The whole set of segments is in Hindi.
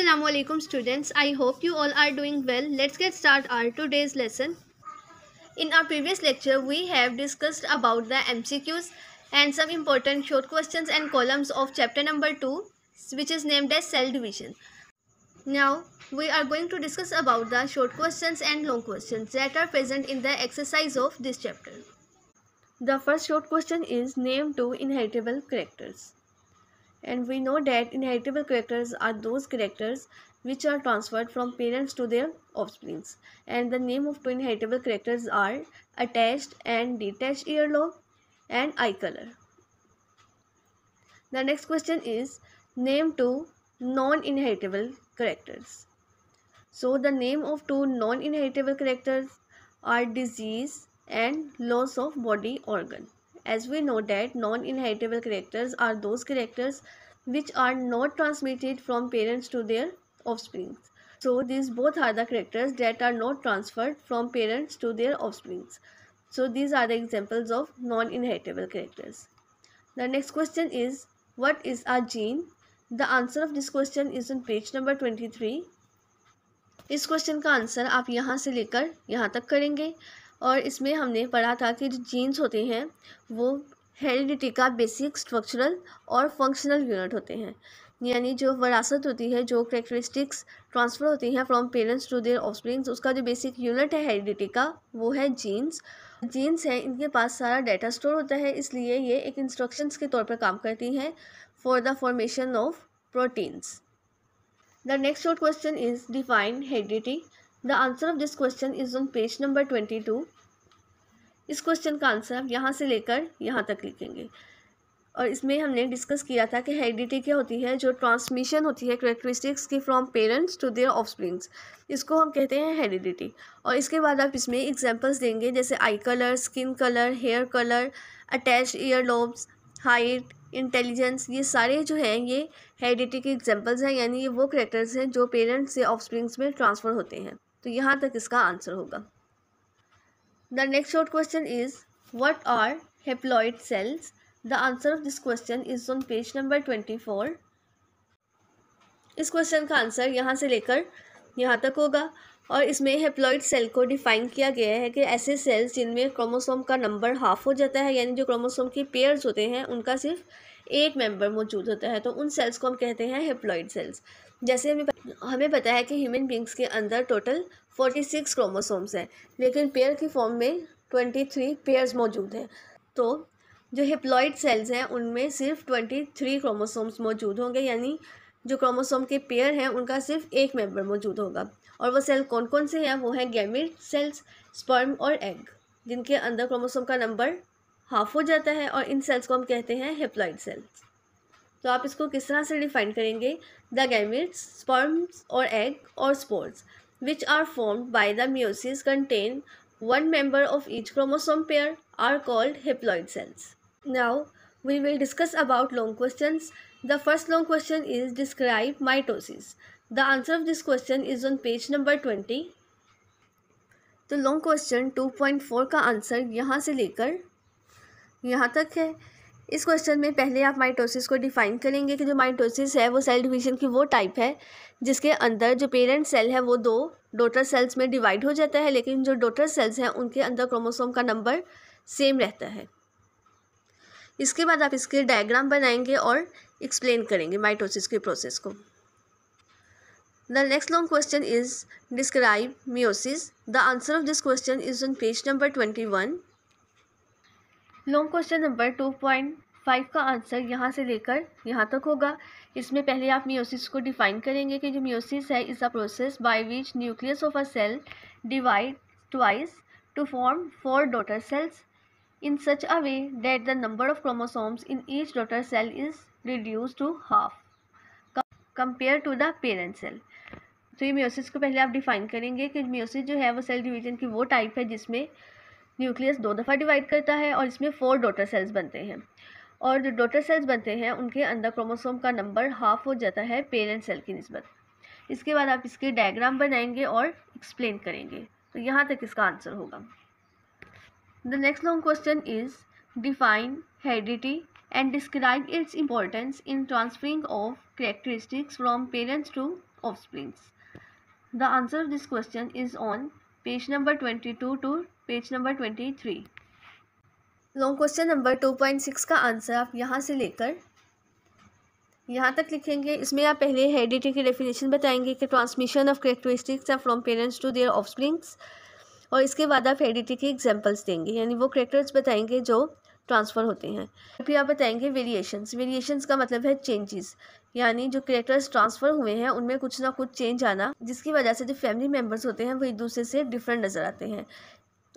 Assalamualaikum students, I hope you all are doing well. Let's get start our today's lesson. In our previous lecture, we have discussed about the MCQs and some important short questions and columns of chapter number 2 which is named as cell division. Now, we are going to discuss about the short questions and long questions that are present in the exercise of this chapter. The first short question is name two inheritable characters and we know that inheritable characters are those characters which are transferred from parents to their offspring and the name of two inheritable characters are attached and detached earlobe and eye color the next question is name two non-inheritable characters so the name of two non-inheritable characters are disease and loss of body organ as we know that non-inheritable characters are those characters which are not transmitted from parents to their offspring. So these both are the characters that are not transferred from parents to their offspring. So these are the examples of non-inheritable characters. The next question is what is a gene? The answer of this question is on page number 23. इस क्वेश्चन का आंसर आप यहाँ से लेकर यहाँ तक करेंगे और इसमें हमने पढ़ा था कि जो जीन्स होते हैं वो हेरिडिटी का बेसिक स्ट्रक्चरल और फंक्शनल यूनिट होते हैं यानी जो वरासत होती है जो करेक्टरिस्टिक्स ट्रांसफ़र होती हैं from parents to their offsprings उसका जो बेसिक यूनिट है हेरिडिटी का वो है जीन्स जीन्स हैं इनके पास सारा डाटा स्टोर होता है इसलिए ये एक इंस्ट्रक्शंस के तौर पर काम करती हैं for the formation of proteins the next short question is define heredity the answer of this question is on page number twenty two इस क्वेश्चन का आंसर आप यहाँ से लेकर यहाँ तक लिखेंगे और इसमें हमने डिस्कस किया था कि हेरिडिटी क्या होती है जो ट्रांसमिशन होती है करेक्टरिस्टिक्स की from parents to their springs इसको हम कहते हैं हेरिडिटी और इसके बाद आप इसमें एग्जांपल्स देंगे जैसे eye colour skin colour hair colour attach ear lobes height intelligence ये सारे जो हैं ये हेरिडिटी के एग्जाम्पल्स हैं यानी ये वो करेक्टर्स हैं जो पेरेंट्स से ऑफ में ट्रांसफ़र होते हैं तो यहाँ तक इसका आंसर होगा the next short question is what are haploid cells the answer of this question is on page number twenty four इस क्वेश्चन का आंसर यहाँ से लेकर यहाँ तक होगा और इसमें हेप्लॉइड सेल को डिफाइन किया गया है कि ऐसे सेल्स जिनमें क्रोमोसोम का नंबर हाफ हो जाता है यानी जो क्रोमोसोम के पेयर्स होते हैं उनका सिर्फ एट मेंबर मौजूद होता है तो उन सेल्स को हम कहते हैं हेप्लॉइड सेल्स जैसे हमें हमें पता है कि ह्यूमन बींग्स के अंदर टोटल फोर्टी सिक्स क्रोमोसोम्स हैं लेकिन पेयर की फॉर्म में ट्वेंटी थ्री पेयर्स मौजूद हैं तो जो हेप्लॉइड सेल्स हैं उनमें सिर्फ ट्वेंटी थ्री क्रोमोसोम्स मौजूद होंगे यानी जो क्रोमोसोम के पेयर हैं उनका सिर्फ एक मेंबर मौजूद होगा और वो सेल कौन कौन से हैं वो हैं गैमिट सेल्स स्पर्म और एग जिनके अंदर क्रोमोसोम का नंबर हाफ हो जाता है और इन सेल्स को हम कहते हैं हेप्लॉइड सेल्स तो आप इसको किस तरह से डिफाइन करेंगे द गैमिट्स स्पर्म्स और एग और sports which are formed by the meiosis contain one member of each chromosome pair are called haploid cells now we will discuss about long question the first long question is describe mitosis the answer of this question is on page number twenty तो long question two point four का आंसर यहाँ से लेकर यहाँ तक है इस क्वेश्चन में पहले आप माइटोसिस को डिफाइन करेंगे कि जो माइटोसिस है वो सेल डिवीजन की वो टाइप है जिसके अंदर जो पेरेंट सेल है वो दो डोटर सेल्स में डिवाइड हो जाता है लेकिन जो डोटर सेल्स हैं उनके अंदर क्रोमोसोम का नंबर सेम रहता है इसके बाद आप इसके डायग्राम बनाएंगे और एक्सप्लेन करेंगे माइटोसिस के प्रोसेस को the next long question is describe meiosis the answer of this question is on page number twenty one long question number two point five का आंसर यहाँ से लेकर यहाँ तक होगा इसमें पहले आप मियोसिस को डिफाइन करेंगे कि जो मियोसिस है is a process by which nucleus of a cell divide twice to form four daughter cells in such a way that the number of chromosomes in each daughter cell is reduced to half compare to the parent cell तो ये म्योसिस को पहले आप डिफाइन करेंगे कि म्योसिस जो है वो सेल डिवीजन की वो टाइप है जिसमें न्यूक्लियस दो दफ़ा डिवाइड करता है और इसमें फोर डॉटर सेल्स बनते हैं और जो डॉटर सेल्स बनते हैं उनके अंदर क्रोमोसोम का नंबर हाफ हो जाता है पेरेंट सेल की नस्बत इसके बाद आप इसके डायग्राम बनाएंगे और एक्सप्लेन करेंगे तो यहाँ तक इसका आंसर होगा the next long question is define heredity describe its its in transferring of characteristics from parents to offsprings the answer of this question is on page number twenty two to page number twenty three long question number two point six का आंसर आप यहाँ से लेकर यहाँ तक लिखेंगे इसमें आप पहले हेरिडिटी की डेफिनेशन बताएंगे कि transmission of characteristics are from parents to their offsprings और इसके बाद आप हेरिडिटी के एग्जांपल्स देंगे यानी वो करेक्टर्स बताएंगे जो ट्रांसफ़र होते हैं फिर आप बताएंगे वेरिएशंस वेरिएशंस का मतलब है चेंजेस यानी जो करेक्टर्स ट्रांसफ़र हुए हैं उनमें कुछ ना कुछ चेंज आना जिसकी वजह से जो फैमिली मेम्बर्स होते हैं वो एक दूसरे से डिफरेंट नज़र आते हैं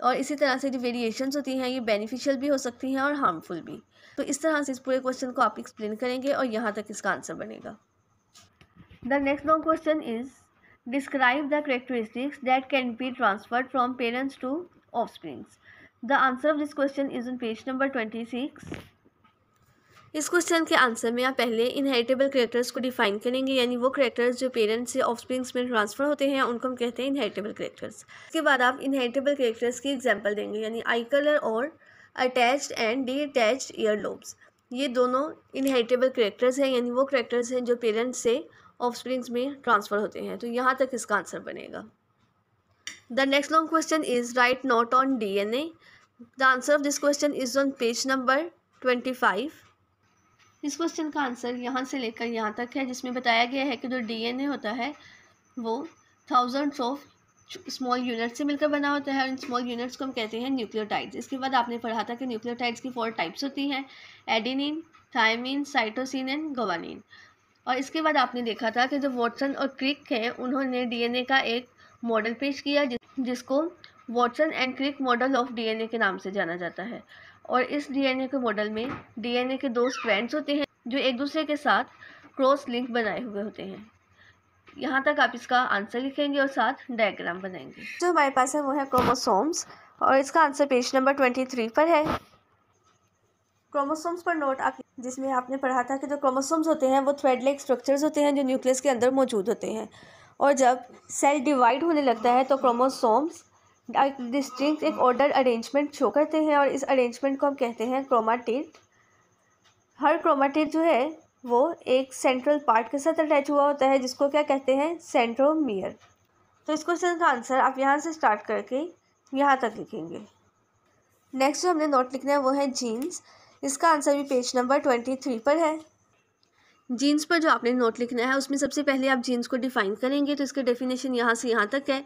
और इसी तरह से जो वेरिएशंस होती हैं ये बेनिफिशियल भी हो सकती हैं और हार्मफुल भी तो इस तरह से इस पूरे क्वेश्चन को आप एक्सप्लेन करेंगे और यहाँ तक इसका आंसर बनेगा the next long question is describe the characteristics that can be transferred from parents to offsprings the answer of this question is on page number twenty six इस क्वेश्चन के आंसर में आप पहले इनहेरिटेबल करेक्टर्स को डिफाइन करेंगे यानी वो करेक्टर्स जो पेरेंट्स से ऑफस्प्रिंग्स में ट्रांसफर होते हैं उनको हम कहते हैं इनहेरिटेबल करेक्टर्स इसके बाद आप इनहेरिटेबल करेक्टर्स की एग्जांपल देंगे यानी आई कलर और attached and detached ear lobes ये दोनों इनहेरिटेबल करेक्टर्स हैं यानी वो करेक्टर्स हैं जो पेरेंट्स से स्प्रिंग्स में ट्रांसफ़र होते हैं तो यहाँ तक इसका आंसर बनेगा the next long question is write note on D N A the answer of this question is on page number twenty five इस क्वेश्चन का आंसर यहाँ से लेकर यहाँ तक है जिसमें बताया गया है कि जो डीएनए होता है वो थाउजेंड्स ऑफ स्मॉल यूनिट्स से मिलकर बना होता है और इन स्मॉल यूनिट्स को हम कहते हैं न्यूक्लियोटाइड्स इसके बाद आपने पढ़ा था कि न्यूक्लियोटाइड्स की फोर टाइप्स होती हैं adenine thymine cytosine and guanine और इसके बाद आपने देखा था कि जो वॉटसन और क्रिक हैं उन्होंने डी का एक मॉडल पेश किया जिसको Watson and Crick model of DNA के नाम से जाना जाता है और इस डीएनए के मॉडल में डीएनए के दो स्ट्रैंड्स होते हैं जो एक दूसरे के साथ क्रॉस लिंक बनाए हुए होते हैं यहाँ तक आप इसका आंसर लिखेंगे और साथ डायग्राम बनाएंगे जो हमारे पास है वो है क्रोमोसोम्स और इसका answer page number twenty three पर है क्रोमोसोम्स पर नोट आप जिसमें आपने पढ़ा था कि जो क्रोमोसोम्स होते हैं वो थ्रेड लाइक स्ट्रक्चर्स होते हैं जो न्यूक्लियस के अंदर मौजूद होते हैं और जब सेल डिवाइड होने लगता है तो क्रोमोसोम्स डिस्टिंक्ट एक ऑर्डर अरेंजमेंट शो करते हैं और इस अरेंजमेंट को हम कहते हैं क्रोमाटिड हर क्रोमाटिड जो है वो एक सेंट्रल पार्ट के साथ अटैच हुआ होता है जिसको क्या कहते हैं सेंट्रोमियर तो इस क्वेश्चन का आंसर आप यहाँ से स्टार्ट करके यहाँ तक लिखेंगे नेक्स्ट जो हमने नोट लिखना है वो है जीन्स इसका आंसर भी पेज नंबर ट्वेंटी थ्री पर है जीन्स पर जो आपने नोट लिखना है उसमें सबसे पहले आप जीन्स को डिफाइन करेंगे तो इसके डेफिनेशन यहाँ से यहाँ तक है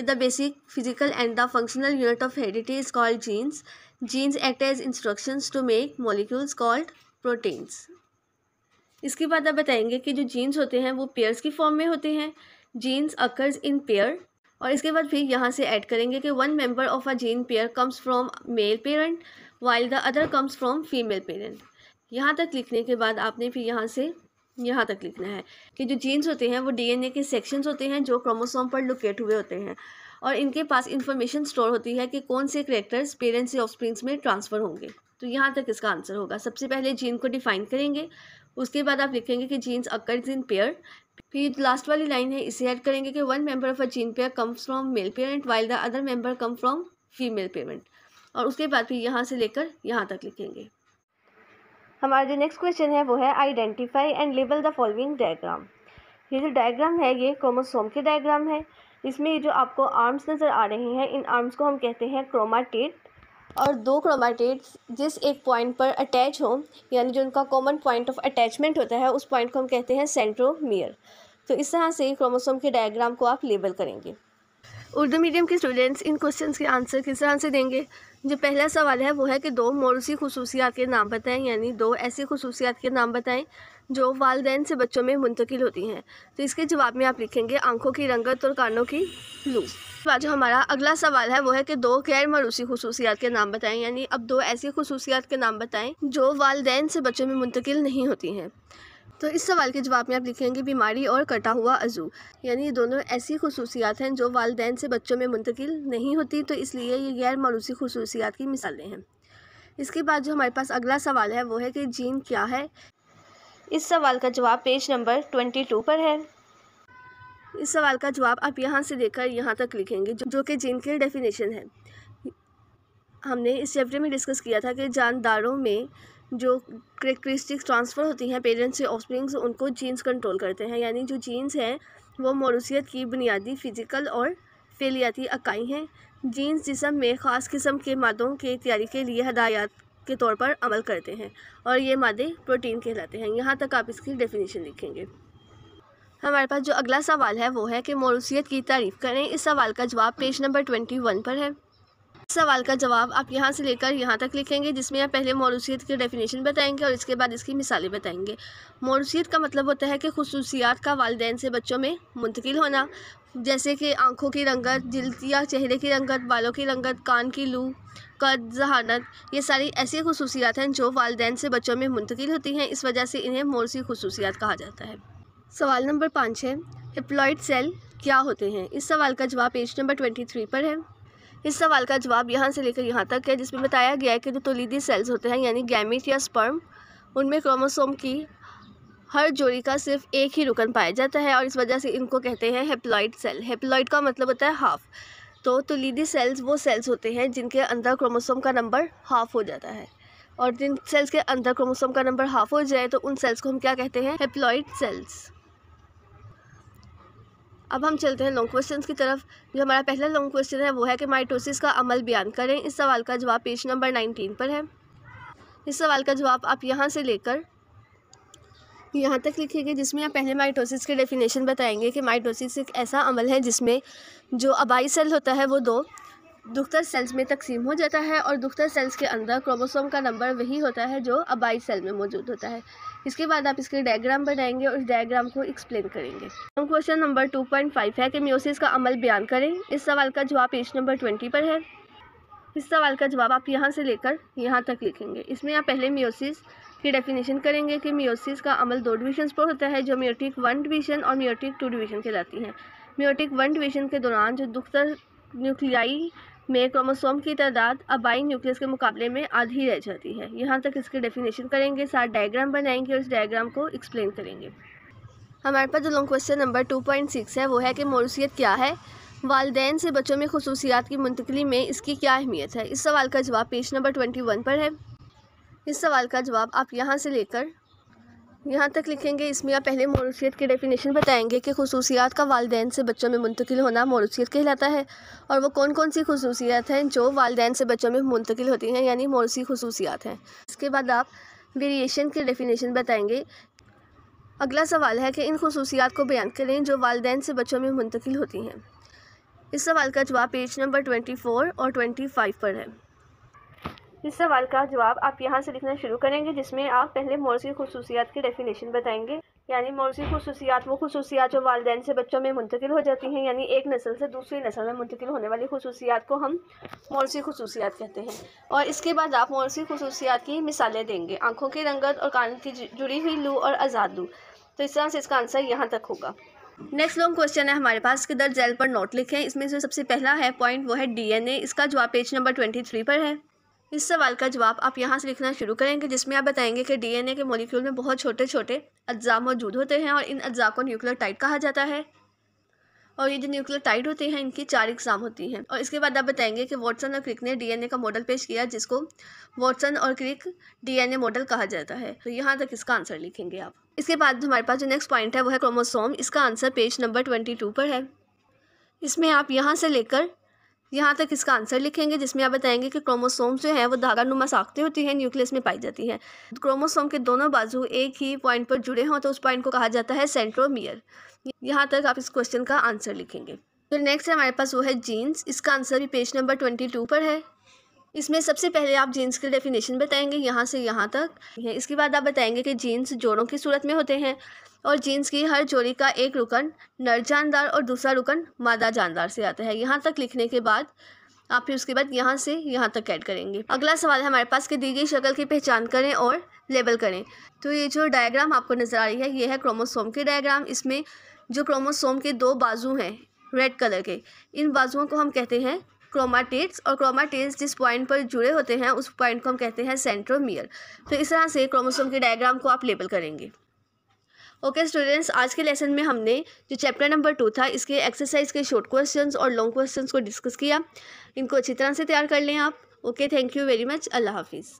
the basic physical and the functional unit of heredity is called genes genes act as instruction to make molecules called proteins इसके बाद आप बताएंगे कि जो जीन्स होते हैं वो पेयर्स की फॉर्म में होते हैं जीन्स अकर्स इन पेयर और इसके बाद फिर यहाँ से ऐड करेंगे कि one member of a gene pair comes from male parent while the other comes from female parent यहाँ तक लिखने के बाद आपने फिर यहाँ से यहाँ तक लिखना है कि जो जीन्स होते हैं वो डीएनए के सेक्शंस होते हैं जो क्रोमोसोम पर लोकेट हुए होते हैं और इनके पास इन्फॉर्मेशन स्टोर होती है कि कौन से करेक्टर्स पेरेंट्स या ऑफ में ट्रांसफ़र होंगे तो यहाँ तक इसका आंसर होगा सबसे पहले जीन को डिफाइन करेंगे उसके बाद आप लिखेंगे कि जीन्स अकर्स इन पेयर फिर लास्ट वाली लाइन है इसे ऐड करेंगे कि one member of a gene pair come from male parent while the other member come from female parent और उसके बाद फिर यहाँ से लेकर यहाँ तक लिखेंगे हमारा जो नेक्स्ट क्वेश्चन है वो है identify and label the following diagram ये जो डायग्राम है ये क्रोमोसोम के डायग्राम है इसमें जो आपको आर्म्स नज़र आ रहे हैं इन आर्म्स को हम कहते हैं क्रोमाटेड और दो क्रोमाटेड्स जिस एक पॉइंट पर अटैच हो यानी जो उनका कॉमन पॉइंट ऑफ अटैचमेंट होता है उस पॉइंट को हम कहते हैं सेंट्रोमियर तो इस तरह से क्रोमोसोम के डायग्राम को आप लेबल करेंगे उर्दू मीडियम के स्टूडेंट्स इन क्वेश्चंस के आंसर किस तरह से देंगे जो पहला सवाल है वो है कि दो मोरूसी खसूसियात के नाम बताएं यानी दो ऐसी खसूसियात के नाम बताएं जो वालदेन से बच्चों में मुंतकिल होती हैं तो इसके जवाब में आप लिखेंगे आंखों की रंगत और कानों की लू जो हमारा अगला सवाल है वो है कि दो गैर मरूसी खसूसियात के नाम बताएं यानी अब दो ऐसी खसूसियात के नाम बताएं जो वालदेन से बच्चों में मुंतकिल नहीं होती हैं तो इस सवाल के जवाब में आप लिखेंगे बीमारी और कटा हुआ अजू यानी ये दोनों ऐसी खसूसियात हैं जो वालदेन से बच्चों में मुंतकिल नहीं होती तो इसलिए ये गैर मरूसी खसूसियात की मिसालें हैं इसके बाद जो हमारे पास अगला सवाल है वो है कि जीन क्या है इस सवाल का जवाब पेज नंबर ट्वेंटी टू पर है इस सवाल का जवाब आप यहाँ से देखकर यहाँ तक लिखेंगे जो कि जीन की डेफिनेशन है हमने इस चैप्टर में डिस्कस किया था कि जानदारों में जो करेक्टरिस्टिक्स ट्रांसफ़र होती हैं पेरेंट्स से ऑफस्प्रिंग्स उनको जीन्स कंट्रोल करते हैं यानी जो जीन्स हैं वो मौरूसीत की बुनियादी फ़िज़िकल और फेलियाती अकाई हैं जीन्स जिसम में ख़ास किस्म के मादों की तैयारी के लिए हदायत के तौर पर अमल करते हैं और ये मादे प्रोटीन कहलाते हैं यहाँ तक आप इसकी डेफिनेशन लिखेंगे हमारे पास जो अगला सवाल है वो है कि मौरूसीत की तारीफ़ करें इस सवाल का जवाब पेज नंबर ट्वेंटी वन पर है सवाल का जवाब आप यहाँ से लेकर यहाँ तक लिखेंगे जिसमें आप पहले मौरूसीत की डेफिनेशन बताएंगे और इसके बाद इसकी मिसालें बताएंगे मौरूसीत का मतलब होता है कि खसूसियात का वालदेन से बच्चों में मुंतकिल होना जैसे कि आँखों की रंगत जिल्द या चेहरे की रंगत बालों की रंगत कान की लू कद जहानत ये सारी ऐसी खसूसियात हैं जो वालदेन से बच्चों में मुंतकिल होती हैं इस वजह से इन्हें मौसी खसूसियात कहा जाता है सवाल नंबर पाँच है एप्लॉयड सेल क्या होते हैं इस सवाल का जवाब पेज नंबर ट्वेंटी थ्री पर है इस सवाल का जवाब यहाँ से लेकर यहाँ तक है जिसमें बताया गया है कि जो तोलीदी सेल्स होते हैं यानी गैमिट या स्पर्म उनमें क्रोमोसोम की हर जोड़ी का सिर्फ एक ही रुकन पाया जाता है और इस वजह से इनको कहते हैं हेप्लॉइड सेल हेप्लॉइड का मतलब होता है हाफ तो तुलीदी सेल्स वो सेल्स होते हैं जिनके अंदर क्रोमोसोम का नंबर हाफ हो जाता है और जिन सेल्स के अंदर क्रोमोसोम का नंबर हाफ हो जाए तो उन सेल्स को हम क्या कहते हैं हेप्लॉइड सेल्स अब हम चलते हैं लॉन्ग क्वेश्चन की तरफ जो हमारा पहला लॉन्ग क्वेश्चन है वो है कि माइटोसिस का अमल बयान करें इस सवाल का जवाब पेज नंबर नाइनटीन पर है इस सवाल का जवाब आप यहाँ से लेकर यहाँ तक लिखेंगे जिसमें आप पहले माइटोसिस के डेफिनेशन बताएंगे कि माइटोसिस एक ऐसा अमल है जिसमें जो अबाई सेल होता है वो दो दुख्तर सेल्स में तकसीम हो जाता है और दुख्तर सेल्स के अंदर क्रोमोसोम का नंबर वही होता है जो अबाई सेल में मौजूद होता है इसके बाद आप इसके डायग्राम बनाएंगे और इस डायग्राम को एक्सप्लेन करेंगे हम क्वेश्चन नंबर 2.5 है कि म्योसिस का अमल बयान करें इस सवाल का जवाब पेज नंबर 20 पर है इस सवाल का जवाब आप यहाँ से लेकर यहाँ तक लिखेंगे इसमें आप पहले म्योसिस की डेफिनेशन करेंगे कि म्योसिस का अमल दो डिवीजन पर होता है जो म्योटिक वन डिवीजन और म्योटिक टू डिवीजन कहलाती हैं म्योटिक वन डिवीजन के दौरान जो दुख्तर न्यूक्लियाई में क्रोमोसोम की तादाद अब बाई न्यूक्लियस के मुकाबले में आधी रह जाती है यहाँ तक इसके डेफिनेशन करेंगे साथ डायग्राम बनाएंगे और इस डायग्राम को एक्सप्लेन करेंगे हमारे पास जो long question number two point six है वो है कि मोरूसीत क्या है वालदेन से बच्चों में खसूसियात की मुंतकली में इसकी क्या अहमियत है इस सवाल का जवाब पेज नंबर ट्वेंटी वन पर है इस सवाल का जवाब आप यहाँ से लेकर यहाँ तक लिखेंगे इसमें आप पहले मौरूसियत की डेफिनेशन बताएंगे कि खसूसियात का वालदेन से बच्चों में मुंतकिल होना मौरूसियत कहलाता है और वो कौन कौन सी खसूसियात हैं जो वालदेन से बच्चों में मुंतकिल होती हैं यानी मौरूसी खसूसियात हैं इसके बाद आप वेरिएशन की डेफिनेशन बताएंगे अगला सवाल है कि इन खसूसियात को बयान करें जो वालदेन से बच्चों में मुंतकिल होती हैं इस सवाल का जवाब पेज नंबर ट्वेंटी फोर और ट्वेंटी फाइव पर है इस सवाल का जवाब आप यहाँ से लिखना शुरू करेंगे जिसमें आप पहले मोर्स की खसूसियात की डेफिनेशन बताएंगे यानी मोर्स की खसूसियात वो खसूसियात जो वालदेन से बच्चों में मुंतकिल हो जाती हैं यानी एक नस्ल से दूसरी नस्ल में मुंतकिल होने वाली खसूसियात को हम की खसूसियात कहते हैं और इसके बाद आप की खसूसियात की मिसालें देंगे आँखों की रंगत और कान की जुड़ी हुई लू और आज़ाद लू तो इस तरह से इसका आंसर यहाँ तक होगा नेक्स्ट लॉन्ग क्वेश्चन है हमारे पास कि दर्ज पर नोट लिखें इसमें से सबसे पहला है पॉइंट वो है डीएनए इसका जवाब पेज नंबर ट्वेंटी थ्री पर है इस सवाल का जवाब आप यहाँ से लिखना शुरू करेंगे जिसमें आप बताएंगे कि डीएनए के मॉलिक्यूल में बहुत छोटे छोटे अज्जा मौजूद होते हैं और इन अज्जा को न्यूक्लियर टाइट कहा जाता है और ये जो न्यूक्लियर टाइट होते हैं इनकी चार एग्जाम होती हैं और इसके बाद आप बताएंगे कि वॉटसन और क्रिक ने डीएनए का मॉडल पेश किया जिसको वॉटसन और क्रिक डीएनए मॉडल कहा जाता है तो यहाँ तक इसका आंसर लिखेंगे आप इसके बाद हमारे पास जो नेक्स्ट पॉइंट है वो है क्रोमोसोम इसका answer page number twenty two पर है इसमें आप यहाँ से लेकर यहाँ तक इसका आंसर लिखेंगे जिसमें आप बताएंगे कि क्रोमोसोम जो है वो नुमा साखते होती है न्यूक्लियस में पाई जाती है क्रोमोसोम के दोनों बाजू एक ही पॉइंट पर जुड़े हों तो उस पॉइंट को कहा जाता है सेंट्रोमियर यहाँ तक आप इस क्वेश्चन का आंसर लिखेंगे फिर नेक्स्ट हमारे पास वो है जीन्स इसका आंसर भी पेज नंबर ट्वेंटी टू पर है इसमें सबसे पहले आप जीन्स की डेफिनेशन बताएंगे यहाँ से यहाँ तक इसके बाद आप बताएंगे कि जीन्स जोड़ों की सूरत में होते हैं और जीन्स की हर जोड़ी का एक रुकन नर जानदार और दूसरा रुकन मादा जानदार से आता है यहाँ तक लिखने के बाद आप फिर उसके बाद यहाँ से यहाँ तक ऐड करेंगे अगला सवाल है हमारे पास कि दी गई शक्ल की पहचान करें और लेबल करें तो ये जो डायग्राम आपको नज़र आ रही है ये है क्रोमोसोम के डायग्राम इसमें जो क्रोमोसोम के दो बाजू हैं रेड कलर के इन बाजुओं को हम कहते हैं क्रोमाटिड्स और क्रोमाटिड्स जिस पॉइंट पर जुड़े होते हैं उस पॉइंट को हम कहते हैं सेंट्रोमियर तो इस तरह से क्रोमोसोम के डायग्राम को आप लेबल करेंगे ओके okay, स्टूडेंट्स आज के लेसन में हमने जो चैप्टर नंबर टू था इसके एक्सरसाइज के शॉर्ट क्वेश्चंस और लॉन्ग क्वेश्चंस को डिस्कस किया इनको अच्छी तरह से तैयार कर लें आप okay thank you very much अल्लाह हाफिज़